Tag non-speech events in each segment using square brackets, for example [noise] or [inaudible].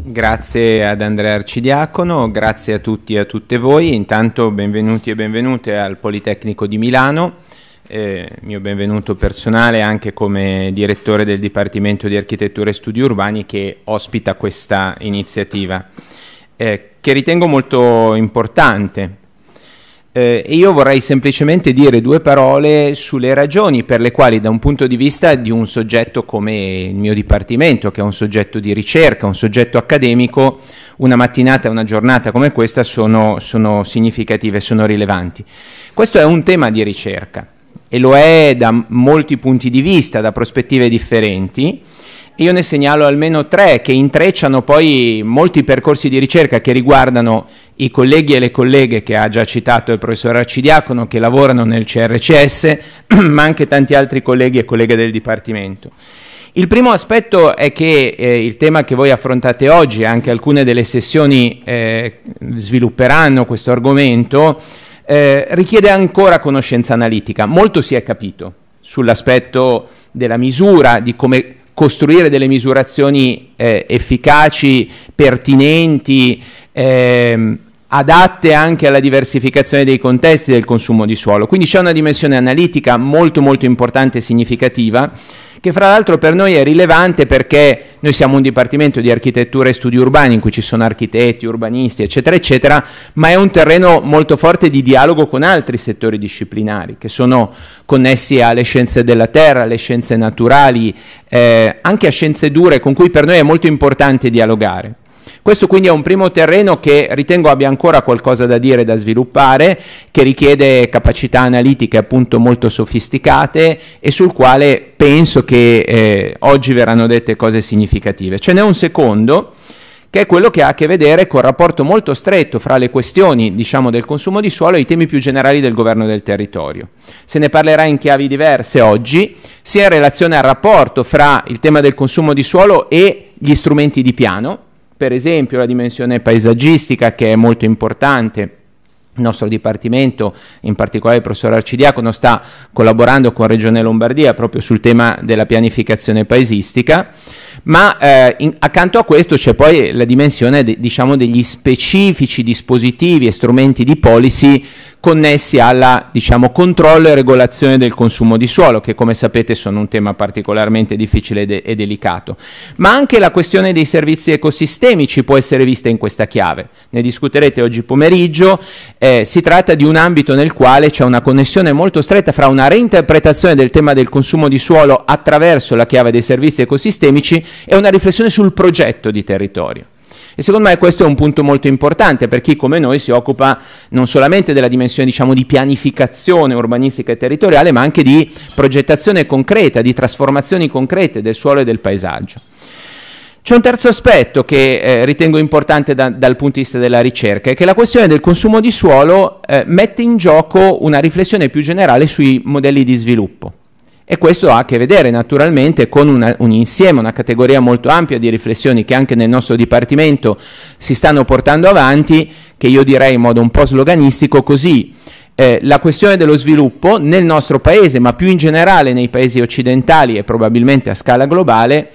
Grazie ad Andrea Arcidiacono, grazie a tutti e a tutte voi. Intanto benvenuti e benvenute al Politecnico di Milano. Eh, mio benvenuto personale anche come direttore del Dipartimento di Architettura e Studi Urbani che ospita questa iniziativa, eh, che ritengo molto importante eh, e io vorrei semplicemente dire due parole sulle ragioni per le quali, da un punto di vista di un soggetto come il mio dipartimento, che è un soggetto di ricerca, un soggetto accademico, una mattinata e una giornata come questa sono, sono significative, sono rilevanti. Questo è un tema di ricerca e lo è da molti punti di vista, da prospettive differenti. Io ne segnalo almeno tre che intrecciano poi molti percorsi di ricerca che riguardano i colleghi e le colleghe che ha già citato il professor Arcidiacono che lavorano nel CRCS, [clears throat] ma anche tanti altri colleghi e colleghe del Dipartimento. Il primo aspetto è che eh, il tema che voi affrontate oggi, anche alcune delle sessioni eh, svilupperanno questo argomento, eh, richiede ancora conoscenza analitica. Molto si è capito sull'aspetto della misura, di come costruire delle misurazioni eh, efficaci, pertinenti, ehm, adatte anche alla diversificazione dei contesti del consumo di suolo. Quindi c'è una dimensione analitica molto molto importante e significativa che fra l'altro per noi è rilevante perché noi siamo un dipartimento di architettura e studi urbani in cui ci sono architetti, urbanisti, eccetera, eccetera, ma è un terreno molto forte di dialogo con altri settori disciplinari che sono connessi alle scienze della terra, alle scienze naturali, eh, anche a scienze dure con cui per noi è molto importante dialogare. Questo quindi è un primo terreno che ritengo abbia ancora qualcosa da dire, da sviluppare, che richiede capacità analitiche appunto molto sofisticate e sul quale penso che eh, oggi verranno dette cose significative. Ce n'è un secondo che è quello che ha a che vedere col rapporto molto stretto fra le questioni diciamo, del consumo di suolo e i temi più generali del governo del territorio. Se ne parlerà in chiavi diverse oggi, sia in relazione al rapporto fra il tema del consumo di suolo e gli strumenti di piano, per esempio la dimensione paesaggistica che è molto importante. Il nostro dipartimento, in particolare il professor Arcidiacono, sta collaborando con Regione Lombardia proprio sul tema della pianificazione paesistica, ma eh, in, accanto a questo c'è poi la dimensione de, diciamo, degli specifici dispositivi e strumenti di policy connessi al diciamo, controllo e regolazione del consumo di suolo, che come sapete sono un tema particolarmente difficile de- e delicato. Ma anche la questione dei servizi ecosistemici può essere vista in questa chiave. Ne discuterete oggi pomeriggio. Eh, si tratta di un ambito nel quale c'è una connessione molto stretta fra una reinterpretazione del tema del consumo di suolo attraverso la chiave dei servizi ecosistemici e una riflessione sul progetto di territorio. E secondo me questo è un punto molto importante per chi come noi si occupa non solamente della dimensione diciamo, di pianificazione urbanistica e territoriale, ma anche di progettazione concreta, di trasformazioni concrete del suolo e del paesaggio. C'è un terzo aspetto che eh, ritengo importante da, dal punto di vista della ricerca, è che la questione del consumo di suolo eh, mette in gioco una riflessione più generale sui modelli di sviluppo. E questo ha a che vedere naturalmente con una, un insieme, una categoria molto ampia di riflessioni che anche nel nostro Dipartimento si stanno portando avanti, che io direi in modo un po' sloganistico così. Eh, la questione dello sviluppo nel nostro paese, ma più in generale nei paesi occidentali e probabilmente a scala globale,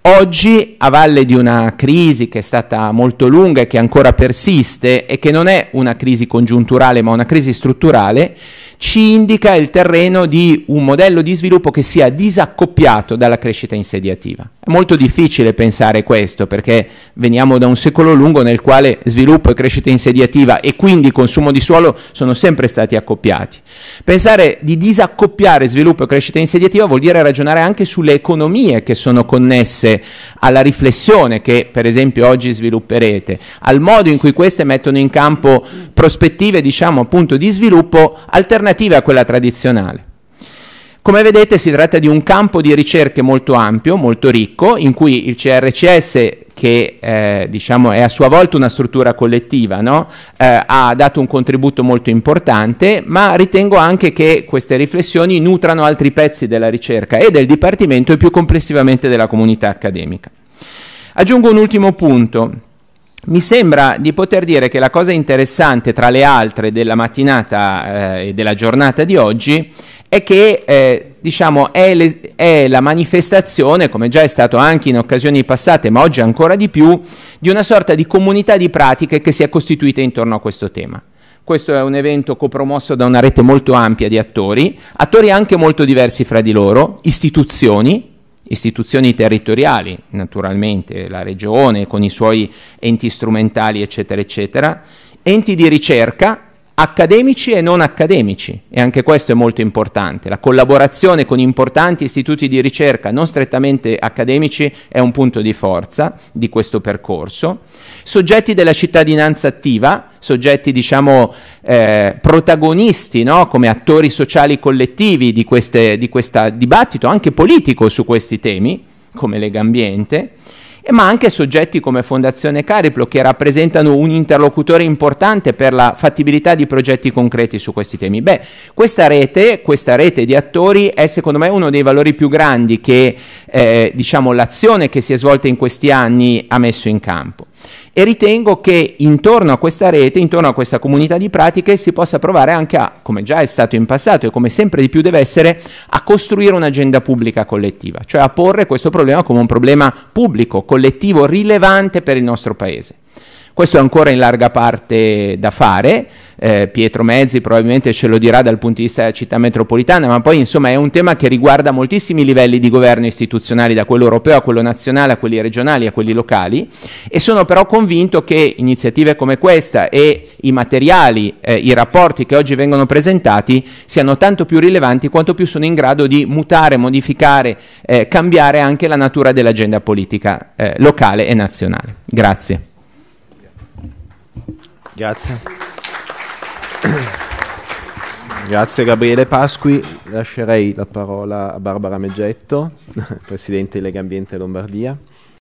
Oggi, a valle di una crisi che è stata molto lunga e che ancora persiste e che non è una crisi congiunturale ma una crisi strutturale, ci indica il terreno di un modello di sviluppo che sia disaccoppiato dalla crescita insediativa. È molto difficile pensare questo perché veniamo da un secolo lungo nel quale sviluppo e crescita insediativa e quindi consumo di suolo sono sempre stati accoppiati. Pensare di disaccoppiare sviluppo e crescita insediativa vuol dire ragionare anche sulle economie che sono connesse alla riflessione che per esempio oggi svilupperete, al modo in cui queste mettono in campo prospettive diciamo appunto di sviluppo alternative alternative a quella tradizionale. Come vedete si tratta di un campo di ricerche molto ampio, molto ricco, in cui il CRCS, che eh, diciamo è a sua volta una struttura collettiva, no? eh, ha dato un contributo molto importante, ma ritengo anche che queste riflessioni nutrano altri pezzi della ricerca e del Dipartimento e più complessivamente della comunità accademica. Aggiungo un ultimo punto. Mi sembra di poter dire che la cosa interessante tra le altre della mattinata eh, e della giornata di oggi è che eh, diciamo, è, le, è, la manifestazione, come già è stato anche in occasioni passate, ma oggi ancora di più, di una sorta di comunità di pratiche che si è costituita intorno a questo tema. Questo è un evento copromosso da una rete molto ampia di attori, attori anche molto diversi fra di loro, istituzioni, istituzioni territoriali, naturalmente la regione con i suoi enti strumentali, eccetera, eccetera, enti di ricerca, accademici e non accademici, e anche questo è molto importante. La collaborazione con importanti istituti di ricerca non strettamente accademici è un punto di forza di questo percorso. Soggetti della cittadinanza attiva, soggetti diciamo eh, protagonisti no? come attori sociali collettivi di, questo dibattito anche politico su questi temi come Lega Ambiente ma anche soggetti come Fondazione Cariplo che rappresentano un interlocutore importante per la fattibilità di progetti concreti su questi temi. Beh, questa rete, questa rete di attori è secondo me uno dei valori più grandi che eh, diciamo, l'azione che si è svolta in questi anni ha messo in campo e ritengo che intorno a questa rete, intorno a questa comunità di pratiche si possa provare anche a, come già è stato in passato e come sempre di più deve essere, a costruire un'agenda pubblica collettiva, cioè a porre questo problema come un problema pubblico, collettivo, rilevante per il nostro Paese. Questo è ancora in larga parte da fare, eh, Pietro Mezzi probabilmente ce lo dirà dal punto di vista della città metropolitana, ma poi insomma è un tema che riguarda moltissimi livelli di governo istituzionali, da quello europeo a quello nazionale, a quelli regionali, a quelli locali, e sono però convinto che iniziative come questa e i materiali, eh, i rapporti che oggi vengono presentati siano tanto più rilevanti quanto più sono in grado di mutare, modificare, eh, cambiare anche la natura dell'agenda politica eh, locale e nazionale. Grazie. Grazie. Grazie Gabriele Pasqui, lascerei la parola a Barbara Meggetto, [laughs] Presidente Lega Ambiente Lombardia.